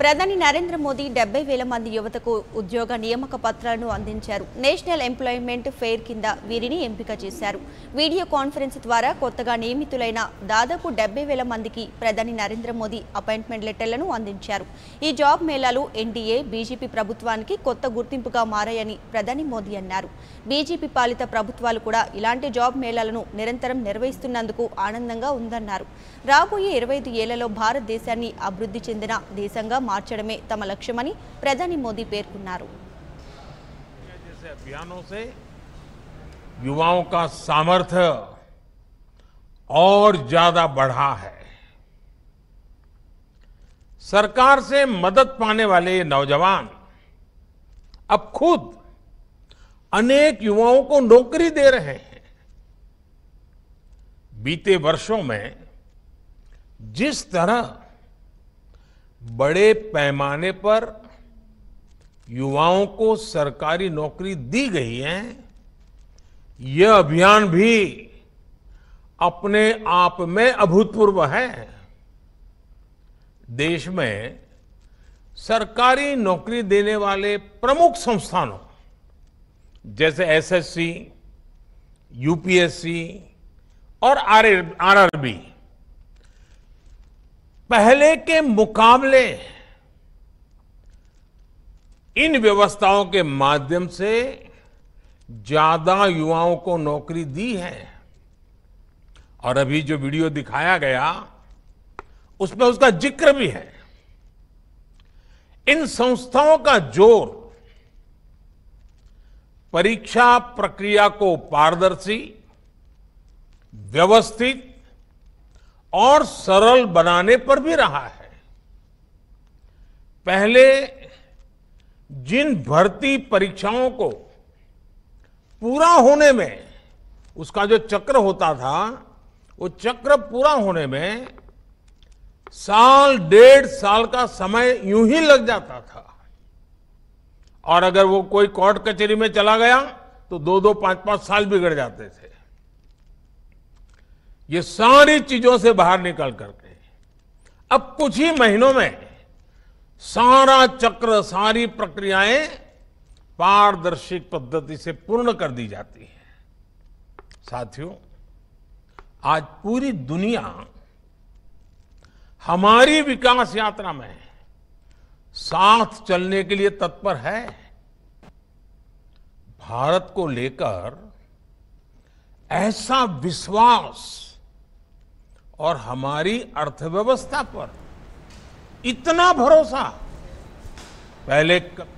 ప్రధాని నరేంద్ర మోదీ డెబ్బై వేల మంది యువతకు ఉద్యోగ నియామక పత్రాలను అందించారు నేషనల్ ఎంప్లాయ్మెంట్ ఫెయిర్ కింద వీరిని ఎంపిక చేశారు వీడియో కాన్ఫరెన్స్ ద్వారా కొత్తగా నియమితులైన దాదాపు డెబ్బై వేల మందికి ప్రధాని నరేంద్ర మోదీ అపాయింట్మెంట్ లెటర్లను అందించారు ఈ జాబ్ మేళాలు ఎన్డీఏ బీజేపీ ప్రభుత్వానికి కొత్త గుర్తింపుగా మారాయని ప్రధాని మోదీ అన్నారు బీజేపీ పాలిత ప్రభుత్వాలు కూడా ఇలాంటి జాబ్ మేళాలను నిరంతరం నిర్వహిస్తున్నందుకు ఆనందంగా ఉందన్నారు రాబోయే ఇరవై ఐదు ఏళ్లలో భారతదేశాన్ని అభివృద్ధి చెందిన దేశంగా मार्चमे तम లక్ష్యమని प्रधान मोदी पे अभियानों से युवाओं का सामर्थ्य और ज्यादा बढ़ा है सरकार से मदद पाने वाले ये नौजवान अब खुद अनेक युवाओं को नौकरी दे रहे हैं बीते वर्षों में जिस तरह बड़े पैमाने पर युवाओं को सरकारी नौकरी दी गई है यह अभियान भी अपने आप में अभूतपूर्व है देश में सरकारी नौकरी देने वाले प्रमुख संस्थानों जैसे एसएससी, यूपीएससी और आरआरबी पहले के मुकाबले इन व्यवस्थाओं के माध्यम से ज्यादा युवाओं को नौकरी दी है और अभी जो वीडियो दिखाया गया उसमें उसका जिक्र भी है इन संस्थाओं का जोर परीक्षा प्रक्रिया को पारदर्शी व्यवस्थित और सरल बनाने पर भी रहा है पहले जिन भर्ती परीक्षाओं को पूरा होने में उसका जो चक्र होता था वो चक्र पूरा होने में साल डेढ़ साल का समय यूं ही लग जाता था और अगर वो कोई कोर्ट कचहरी में चला गया तो दो दो पांच पांच साल बिगड़ जाते थे ये सारी चीजों से बाहर निकल करके अब कुछ ही महीनों में सारा चक्र सारी प्रक्रियाएं पारदर्शी पद्धति से पूर्ण कर दी जाती है साथियों आज पूरी दुनिया हमारी विकास यात्रा में साथ चलने के लिए तत्पर है भारत को लेकर ऐसा विश्वास और हमारी अर्थव्यवस्था पर इतना भरोसा पहले